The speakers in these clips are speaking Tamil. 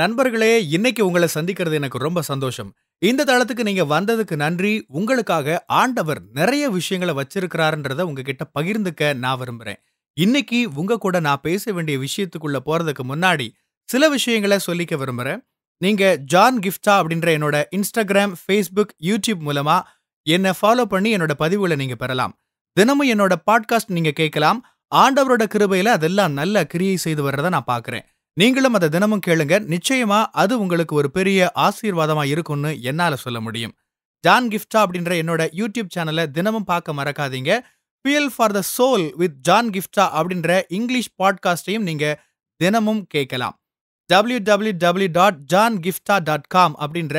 நண்பர்களே இன்னைக்கு உங்களை சந்திக்கிறது எனக்கு ரொம்ப சந்தோஷம் இந்த தளத்துக்கு நீங்க வந்ததுக்கு நன்றி உங்களுக்காக ஆண்டவர் நிறைய விஷயங்களை வச்சிருக்கிறாருன்றத உங்ககிட்ட பகிர்ந்துக்க நான் விரும்புறேன் இன்னைக்கு உங்க கூட நான் பேச வேண்டிய விஷயத்துக்குள்ள போறதுக்கு முன்னாடி சில விஷயங்களை சொல்லிக்க விரும்புறேன் நீங்க ஜான் கிஃப்டா அப்படின்ற என்னோட இன்ஸ்டாகிராம் ஃபேஸ்புக் யூடியூப் மூலமா என்னை ஃபாலோ பண்ணி என்னோட பதிவுகளை நீங்க பெறலாம் தினமும் என்னோட பாட்காஸ்ட் நீங்க கேட்கலாம் ஆண்டவரோட கிருபையில அதெல்லாம் நல்ல கிரியை செய்து வர்றதை நான் பாக்குறேன் நீங்களும் அதை தினமும் கேளுங்க நிச்சயமா அது உங்களுக்கு ஒரு பெரிய ஆசீர்வாதமா இருக்கும்னு என்னால சொல்ல முடியும் ஜான் கிஃப்டா அப்படின்ற என்னோட யூடியூப் சேனலை தினமும் பார்க்க மறக்காதீங்க fuel for the soul with John Gifta அப்படின்ற இங்கிலீஷ் பாட்காஸ்டையும் நீங்க தினமும் கேட்கலாம் W W W dot John Gifta dot com அப்படின்ற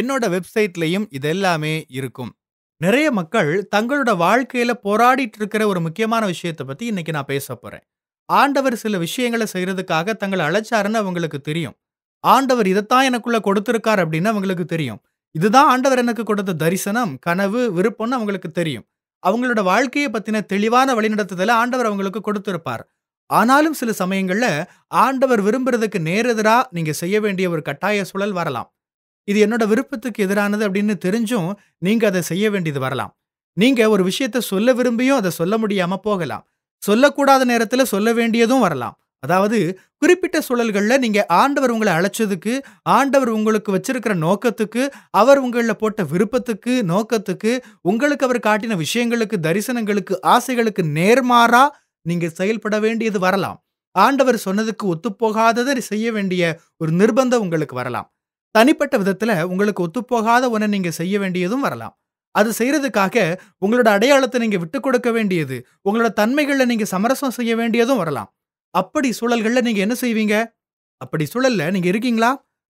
என்னோட வெப்சைட்லையும் இதெல்லாமே இருக்கும் நிறைய மக்கள் தங்களோட வாழ்க்கையில போராடிட்டு இருக்கிற ஒரு முக்கியமான விஷயத்தை பத்தி இன்னைக்கு நான் பேச போறேன் ஆண்டவர் சில விஷயங்களை செய்யறதுக்காக தங்களை அழைச்சாருன்னு அவங்களுக்கு தெரியும் ஆண்டவர் இதைத்தான் எனக்குள்ள கொடுத்துருக்கார் அப்படின்னு அவங்களுக்கு தெரியும் இதுதான் ஆண்டவர் எனக்கு கொடுத்த தரிசனம் கனவு விருப்பம்னு அவங்களுக்கு தெரியும் அவங்களோட வாழ்க்கையை பத்தின தெளிவான வழிநடத்துதல ஆண்டவர் அவங்களுக்கு கொடுத்திருப்பார் ஆனாலும் சில சமயங்கள்ல ஆண்டவர் விரும்புறதுக்கு நேரெதிரா நீங்க செய்ய வேண்டிய ஒரு கட்டாய சூழல் வரலாம் இது என்னோட விருப்பத்துக்கு எதிரானது அப்படின்னு தெரிஞ்சும் நீங்க அதை செய்ய வேண்டியது வரலாம் நீங்க ஒரு விஷயத்த சொல்ல விரும்பியும் அதை சொல்ல முடியாம போகலாம் சொல்லக்கூடாத நேரத்தில் சொல்ல வேண்டியதும் வரலாம் அதாவது குறிப்பிட்ட சூழல்களில் நீங்கள் ஆண்டவர் உங்களை அழைச்சதுக்கு ஆண்டவர் உங்களுக்கு வச்சிருக்கிற நோக்கத்துக்கு அவர் உங்களில் போட்ட விருப்பத்துக்கு நோக்கத்துக்கு உங்களுக்கு அவர் காட்டின விஷயங்களுக்கு தரிசனங்களுக்கு ஆசைகளுக்கு நேர்மாறா நீங்கள் செயல்பட வேண்டியது வரலாம் ஆண்டவர் சொன்னதுக்கு ஒத்துப்போகாததை செய்ய வேண்டிய ஒரு நிர்பந்தம் உங்களுக்கு வரலாம் தனிப்பட்ட விதத்தில் உங்களுக்கு ஒத்துப்போகாத ஒன்றை நீங்கள் செய்ய வேண்டியதும் வரலாம் அது செய்யறதுக்காக உங்களோட அடையாளத்தை நீங்க விட்டு கொடுக்க வேண்டியது உங்களோட தன்மைகளில் நீங்க சமரசம் செய்ய வேண்டியதும் வரலாம் அப்படி சூழல்களில் நீங்க என்ன செய்வீங்க அப்படி சூழல்ல நீங்க இருக்கீங்களா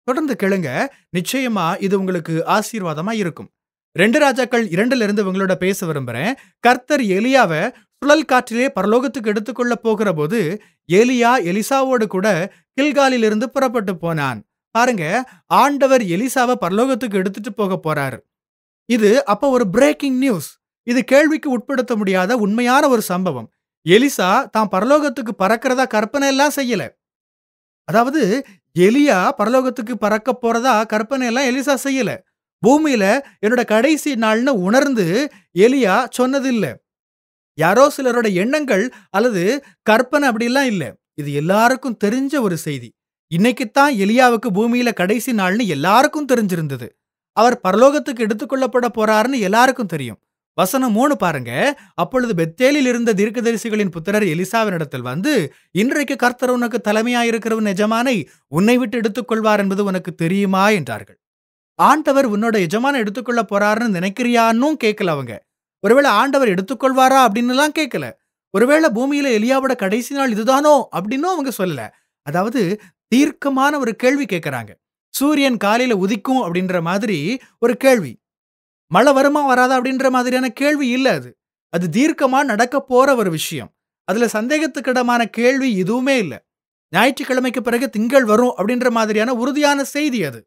தொடர்ந்து கேளுங்க நிச்சயமா இது உங்களுக்கு ஆசீர்வாதமா இருக்கும் ரெண்டு ராஜாக்கள் இரண்டுல இருந்து உங்களோட பேச விரும்புறேன் கர்த்தர் எலியாவை சுழல் காற்றிலே பரலோகத்துக்கு எடுத்துக்கொள்ள போகிற போது எலியா எலிசாவோடு கூட கில்காலிலிருந்து புறப்பட்டு போனான் பாருங்க ஆண்டவர் எலிசாவை பரலோகத்துக்கு எடுத்துட்டு போக போறாரு இது அப்ப ஒரு பிரேக்கிங் நியூஸ் இது கேள்விக்கு உட்படுத்த முடியாத உண்மையான ஒரு சம்பவம் எலிசா தான் பரலோகத்துக்கு பறக்கிறதா கற்பனை எல்லாம் செய்யல அதாவது எலியா பரலோகத்துக்கு பறக்க போறதா கற்பனை எல்லாம் எலிசா செய்யல பூமியில என்னோட கடைசி நாள்னு உணர்ந்து எலியா சொன்னதில்லை யாரோ சிலரோட எண்ணங்கள் அல்லது கற்பனை அப்படிலாம் இல்லை இது எல்லாருக்கும் தெரிஞ்ச ஒரு செய்தி இன்னைக்குத்தான் எலியாவுக்கு பூமியில கடைசி நாள்னு எல்லாருக்கும் தெரிஞ்சிருந்தது அவர் பரலோகத்துக்கு எடுத்துக்கொள்ளப்பட போறாருன்னு எல்லாருக்கும் தெரியும் வசனம் மூணு பாருங்க அப்பொழுது பெத்தேலில் இருந்த தீர்க்கதரிசிகளின் புத்திரர் எலிசாவினிடத்தில் வந்து இன்றைக்கு கர்த்தர் உனக்கு தலைமையாயிருக்கிறவன் எஜமானை உன்னை விட்டு எடுத்துக்கொள்வார் என்பது உனக்கு தெரியுமா என்றார்கள் ஆண்டவர் உன்னோட எஜமான எடுத்துக்கொள்ள போறாருன்னு நினைக்கிறியான்னு கேட்கல அவங்க ஒருவேளை ஆண்டவர் எடுத்துக்கொள்வாரா அப்படின்னுலாம் கேட்கல ஒருவேளை பூமியில எலியாவோட கடைசி நாள் இதுதானோ அப்படின்னும் அவங்க சொல்லல அதாவது தீர்க்கமான ஒரு கேள்வி கேட்கறாங்க சூரியன் காலையில் உதிக்கும் அப்படின்ற மாதிரி ஒரு கேள்வி மழை வருமா வராதா அப்படின்ற மாதிரியான கேள்வி இல்லை அது அது தீர்க்கமா நடக்க போற ஒரு விஷயம் அதுல சந்தேகத்துக்கிடமான கேள்வி எதுவுமே இல்லை ஞாயிற்றுக்கிழமைக்கு பிறகு திங்கள் வரும் அப்படின்ற மாதிரியான உறுதியான செய்தி அது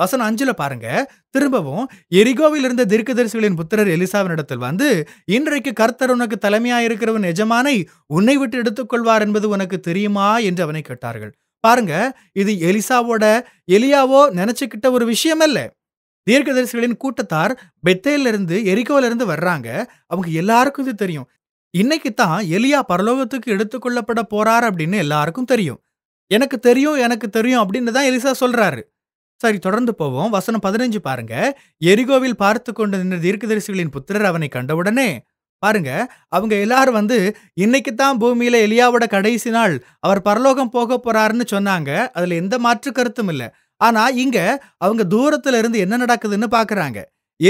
வசனம் அஞ்சுல பாருங்க திரும்பவும் எரிகோவில் இருந்த தீர்க்கதரிசிகளின் புத்திரர் இடத்தில் வந்து இன்றைக்கு கர்த்தர் உனக்கு தலைமையாயிருக்கிறவன் எஜமானை உன்னை விட்டு எடுத்துக்கொள்வார் என்பது உனக்கு தெரியுமா என்று அவனை கேட்டார்கள் பாருங்க இது எலிசாவோட எலியாவோ நினைச்சுக்கிட்ட ஒரு விஷயம் அல்ல தீர்க்கதரிசிகளின் கூட்டத்தார் பெத்தேலிருந்து இருந்து வர்றாங்க அவங்க எல்லாருக்கும் இது தெரியும் இன்னைக்கு தான் எலியா பரலோகத்துக்கு எடுத்துக்கொள்ளப்பட போறார் அப்படின்னு எல்லாருக்கும் தெரியும் எனக்கு தெரியும் எனக்கு தெரியும் அப்படின்னு தான் எலிசா சொல்றாரு சரி தொடர்ந்து போவோம் வசனம் பதினஞ்சு பாருங்க எரிகோவில் பார்த்து கொண்டு நின்ற தீர்க்கதரிசிகளின் புத்திரர் அவனை கண்டவுடனே பாருங்க அவங்க எல்லாரும் வந்து இன்னைக்கு தான் பூமியில எலியாவோட கடைசி நாள் அவர் பரலோகம் போக போறாருன்னு சொன்னாங்க அதுல எந்த மாற்று கருத்தும் இல்லை ஆனா இங்க அவங்க தூரத்துல இருந்து என்ன நடக்குதுன்னு பாக்குறாங்க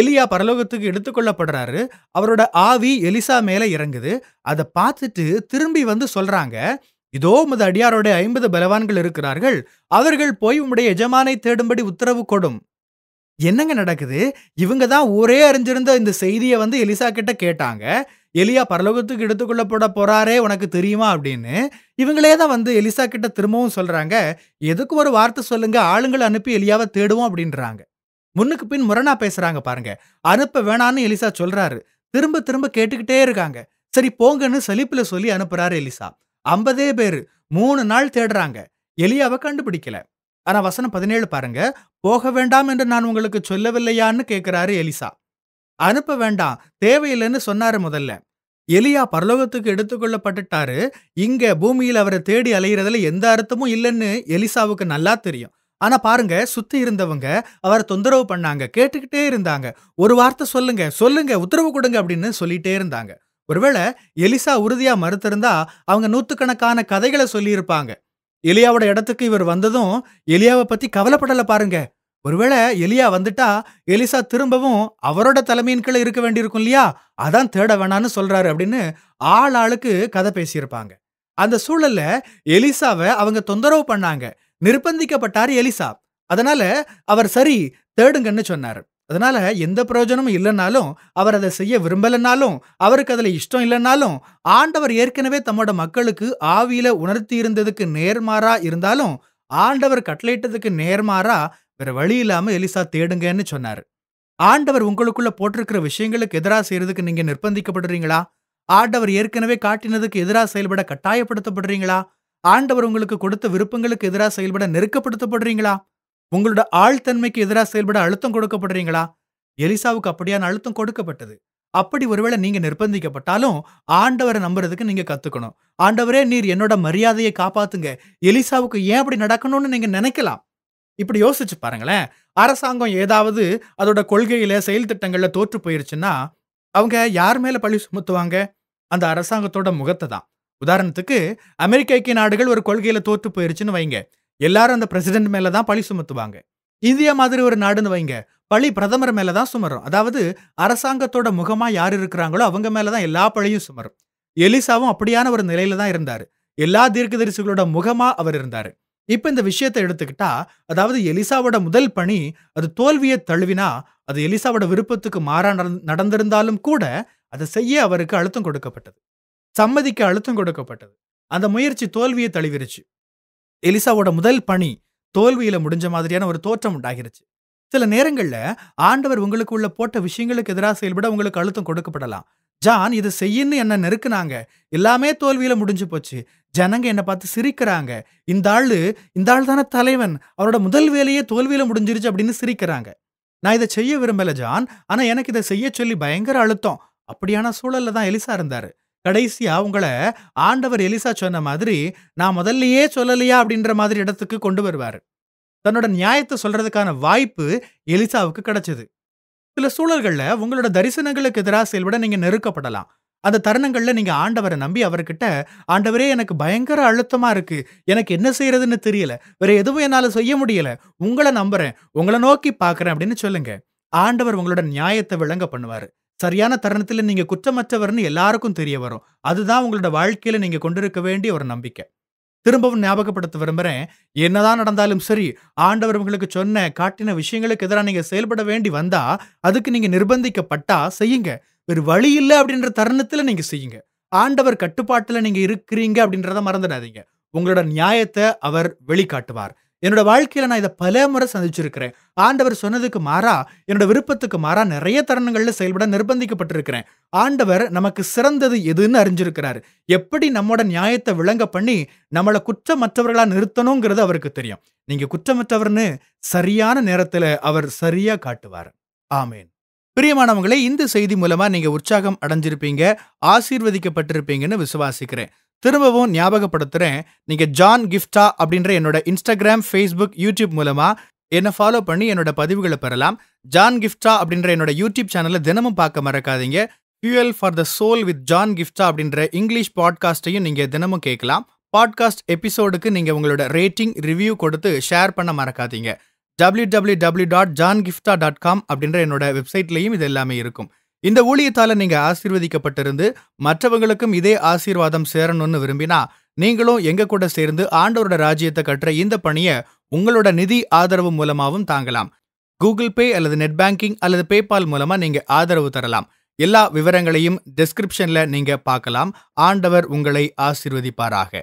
எலியா பரலோகத்துக்கு எடுத்துக்கொள்ளப்படுறாரு அவரோட ஆவி எலிசா மேல இறங்குது அதை பார்த்துட்டு திரும்பி வந்து சொல்றாங்க இதோ உமது அடியாரோட ஐம்பது பலவான்கள் இருக்கிறார்கள் அவர்கள் போய் உம்முடைய எஜமானை தேடும்படி உத்தரவு கொடும் என்னங்க நடக்குது? இவங்க தான் ஊரே அறிஞ்சிருந்த இந்த செய்தியை வந்து எலிசா கிட்ட கேட்டாங்க. எலியா பரலோகத்துக்கு எடுத்துக்கொள்ளப்பட போறாரே உனக்கு தெரியுமா? அப்படின்னு. இவங்களே தான் வந்து எலிசா கிட்ட திரும்பவும் சொல்றாங்க. "எதுக்கு ஒரு வார்த்தை சொல்லுங்க. ஆளுங்களை அனுப்பி எலியாவை தேடுவோம்" அப்படின்றாங்க. முன்னுக்கு பின் முரணா பேசுறாங்க பாருங்க. அனுப்ப வேணான்னு எலிசா சொல்றாரு. திரும்ப திரும்ப கேட்டுக்கிட்டே இருக்காங்க. சரி போங்கன்னு சலிப்புல சொல்லி அனுப்புறாரு எலிசா. ஐம்பதே பேரு மூணு நாள் தேடுறாங்க. எலியாவ கண்டுபிடிக்கல. ஆனா வசனம் பதினேழு பாருங்க போக வேண்டாம் என்று நான் உங்களுக்கு சொல்லவில்லையான்னு கேட்கிறாரு எலிசா அனுப்ப வேண்டாம் தேவையில்லைன்னு சொன்னாரு முதல்ல எலியா பரலோகத்துக்கு எடுத்துக்கொள்ளப்பட்டுட்டாரு இங்க பூமியில் அவரை தேடி அலைகிறதுல எந்த அர்த்தமும் இல்லைன்னு எலிசாவுக்கு நல்லா தெரியும் ஆனா பாருங்க சுத்தி இருந்தவங்க அவரை தொந்தரவு பண்ணாங்க கேட்டுக்கிட்டே இருந்தாங்க ஒரு வார்த்தை சொல்லுங்க சொல்லுங்க உத்தரவு கொடுங்க அப்படின்னு சொல்லிட்டே இருந்தாங்க ஒருவேளை எலிசா உறுதியா மறுத்திருந்தா அவங்க நூத்துக்கணக்கான கதைகளை சொல்லியிருப்பாங்க எலியாவோட இடத்துக்கு இவர் வந்ததும் எலியாவை பத்தி கவலைப்படலை பாருங்க ஒருவேளை எலியா வந்துட்டா எலிசா திரும்பவும் அவரோட தலைமையின் கீழே இருக்க வேண்டியிருக்கும் இல்லையா அதான் தேட வேணான்னு சொல்றாரு அப்படின்னு ஆள் ஆளுக்கு கதை பேசியிருப்பாங்க அந்த சூழல்ல எலிசாவை அவங்க தொந்தரவு பண்ணாங்க நிர்பந்திக்கப்பட்டார் எலிசா அதனால அவர் சரி தேடுங்கன்னு சொன்னாரு அதனால எந்த பிரயோஜனமும் இல்லைன்னாலும் அவர் அதை செய்ய விரும்பலைன்னாலும் அவருக்கு அதில் இஷ்டம் இல்லைன்னாலும் ஆண்டவர் ஏற்கனவே தம்மோட மக்களுக்கு ஆவியில உணர்த்தி இருந்ததுக்கு நேர்மாறா இருந்தாலும் ஆண்டவர் கட்டளையிட்டதுக்கு நேர்மாறா வேற வழி இல்லாம எலிசா தேடுங்கன்னு சொன்னார் ஆண்டவர் உங்களுக்குள்ள போட்டிருக்கிற விஷயங்களுக்கு எதிராக செய்யறதுக்கு நீங்க நிர்பந்திக்கப்படுறீங்களா ஆண்டவர் ஏற்கனவே காட்டினதுக்கு எதிராக செயல்பட கட்டாயப்படுத்தப்படுறீங்களா ஆண்டவர் உங்களுக்கு கொடுத்த விருப்பங்களுக்கு எதிராக செயல்பட நெருக்கப்படுத்தப்படுறீங்களா உங்களோட ஆழ்தன்மைக்கு எதிராக செயல்பட அழுத்தம் கொடுக்கப்படுறீங்களா எலிசாவுக்கு அப்படியான அழுத்தம் கொடுக்கப்பட்டது அப்படி ஒருவேளை நீங்க நிர்பந்திக்கப்பட்டாலும் ஆண்டவரை நம்புறதுக்கு நீங்க கத்துக்கணும் ஆண்டவரே நீர் என்னோட மரியாதையை காப்பாத்துங்க எலிசாவுக்கு ஏன் அப்படி நடக்கணும்னு நீங்க நினைக்கலாம் இப்படி யோசிச்சு பாருங்களேன் அரசாங்கம் ஏதாவது அதோட கொள்கையில செயல் திட்டங்கள்ல தோற்று போயிருச்சுன்னா அவங்க யார் மேல பழி சுமத்துவாங்க அந்த அரசாங்கத்தோட முகத்தை தான் உதாரணத்துக்கு அமெரிக்க ஐக்கிய நாடுகள் ஒரு கொள்கையில தோற்று போயிருச்சுன்னு வைங்க எல்லாரும் அந்த பிரசிடென்ட் மேல தான் பழி சுமத்துவாங்க இந்தியா மாதிரி ஒரு நாடுன்னு வைங்க பழி பிரதமர் மேல தான் சுமரும் அதாவது அரசாங்கத்தோட முகமா யார் இருக்கிறாங்களோ அவங்க மேல தான் எல்லா பழியும் சுமரும் எலிசாவும் அப்படியான ஒரு நிலையில தான் இருந்தாரு எல்லா தீர்க்கதரிசிகளோட முகமா அவர் இருந்தாரு இப்ப இந்த விஷயத்தை எடுத்துக்கிட்டா அதாவது எலிசாவோட முதல் பணி அது தோல்வியை தழுவினா அது எலிசாவோட விருப்பத்துக்கு மாறா நடந்திருந்தாலும் கூட அதை செய்ய அவருக்கு அழுத்தம் கொடுக்கப்பட்டது சம்மதிக்க அழுத்தம் கொடுக்கப்பட்டது அந்த முயற்சி தோல்வியை தழுவிருச்சு எலிசாவோட முதல் பணி தோல்வியில முடிஞ்ச மாதிரியான ஒரு தோற்றம் உண்டாகிருச்சு சில நேரங்கள்ல ஆண்டவர் உங்களுக்கு உள்ள போட்ட விஷயங்களுக்கு எதிராக செயல்பட உங்களுக்கு அழுத்தம் கொடுக்கப்படலாம் ஜான் இதை செய்யன்னு என்ன நெருக்குனாங்க எல்லாமே தோல்வியில முடிஞ்சு போச்சு ஜனங்க என்னை பார்த்து சிரிக்கிறாங்க இந்த ஆளு இந்த ஆள் தானே தலைவன் அவரோட முதல் வேலையே தோல்வியில முடிஞ்சிருச்சு அப்படின்னு சிரிக்கிறாங்க நான் இதை செய்ய விரும்பல ஜான் ஆனா எனக்கு இதை செய்ய சொல்லி பயங்கர அழுத்தம் அப்படியான சூழல்ல தான் எலிசா இருந்தாரு கடைசியா உங்கள ஆண்டவர் எலிசா சொன்ன மாதிரி நான் முதல்லயே சொல்லலையா அப்படின்ற மாதிரி இடத்துக்கு கொண்டு வருவாரு தன்னோட நியாயத்தை சொல்றதுக்கான வாய்ப்பு எலிசாவுக்கு கிடைச்சது சில சூழல்கள்ல உங்களோட தரிசனங்களுக்கு எதிராக செயல்பட நீங்க நெருக்கப்படலாம் அந்த தருணங்கள்ல நீங்க ஆண்டவரை நம்பி அவர்கிட்ட ஆண்டவரே எனக்கு பயங்கர அழுத்தமா இருக்கு எனக்கு என்ன செய்யறதுன்னு தெரியல வேற எதுவும் என்னால செய்ய முடியல உங்களை நம்புறேன் உங்களை நோக்கி பாக்குறேன் அப்படின்னு சொல்லுங்க ஆண்டவர் உங்களோட நியாயத்தை விளங்க பண்ணுவாரு சரியான தருணத்தில் நீங்கள் குற்றமற்றவர்னு எல்லாருக்கும் தெரிய வரும் அதுதான் உங்களோட வாழ்க்கையில் நீங்கள் கொண்டிருக்க வேண்டிய ஒரு நம்பிக்கை திரும்பவும் ஞாபகப்படுத்த விரும்புகிறேன் என்னதான் நடந்தாலும் சரி ஆண்டவர் உங்களுக்கு சொன்ன காட்டின விஷயங்களுக்கு எதிராக நீங்கள் செயல்பட வேண்டி வந்தா அதுக்கு நீங்கள் நிர்பந்திக்கப்பட்டா செய்யுங்க வேறு வழி இல்லை அப்படின்ற தருணத்தில் நீங்கள் செய்யுங்க ஆண்டவர் கட்டுப்பாட்டில் நீங்கள் இருக்கிறீங்க அப்படின்றத மறந்துடாதீங்க உங்களோட நியாயத்தை அவர் வெளிக்காட்டுவார் என்னோட வாழ்க்கையில் நான் இதை பல முறை சந்திச்சிருக்கிறேன் ஆண்டவர் சொன்னதுக்கு மாறா என்னோட விருப்பத்துக்கு மாறா நிறைய தருணங்களில் செயல்பட நிர்பந்திக்கப்பட்டிருக்கிறேன் ஆண்டவர் நமக்கு சிறந்தது எதுன்னு அறிஞ்சிருக்கிறார் எப்படி நம்மோட நியாயத்தை விளங்க பண்ணி நம்மளை குற்றமற்றவர்களாக நிறுத்தணுங்கிறது அவருக்கு தெரியும் நீங்கள் குற்றமற்றவர்னு சரியான நேரத்தில் அவர் சரியாக காட்டுவார் ஆமேன் பிரியமானவங்களே இந்த செய்தி மூலமா நீங்க உற்சாகம் அடைஞ்சிருப்பீங்க ஆசீர்வதிக்கப்பட்டிருப்பீங்கன்னு விசுவாசிக்கிறேன் திரும்பவும் ஞாபகப்படுத்துகிறேன் நீங்கள் ஜான் கிஃப்டா அப்படின்ற என்னோட இன்ஸ்டாகிராம் ஃபேஸ்புக் யூடியூப் மூலமாக என்னை ஃபாலோ பண்ணி என்னோட பதிவுகளை பெறலாம் ஜான் கிஃப்டா அப்படின்ற என்னோட யூடியூப் சேனலை தினமும் பார்க்க மறக்காதீங்க fuel for the soul with John Gifta அப்படின்ற இங்கிலீஷ் பாட்காஸ்ட்டையும் நீங்கள் தினமும் கேட்கலாம் பாட்காஸ்ட் எபிசோடுக்கு நீங்கள் உங்களோட ரேட்டிங் ரிவ்யூ கொடுத்து ஷேர் பண்ண மறக்காதீங்க W W W dot John Gifta dot com அப்படின்ற என்னோட வெப்சைட்லேயும் இது எல்லாமே இருக்கும் இந்த ஊழியத்தால நீங்க ஆசீர்வதிக்கப்பட்டிருந்து மற்றவங்களுக்கும் இதே ஆசீர்வாதம் சேரணும்னு விரும்பினா நீங்களும் எங்க கூட சேர்ந்து ஆண்டோரோட ராஜ்யத்தை கட்டுற இந்த பணியை உங்களோட நிதி ஆதரவு மூலமாகவும் தாங்கலாம் கூகுள் பே அல்லது நெட் பேங்கிங் அல்லது பேபால் மூலமா நீங்க ஆதரவு தரலாம் எல்லா விவரங்களையும் டிஸ்கிரிப்ஷன்ல நீங்க பார்க்கலாம் ஆண்டவர் உங்களை ஆசிர்வதிப்பாராக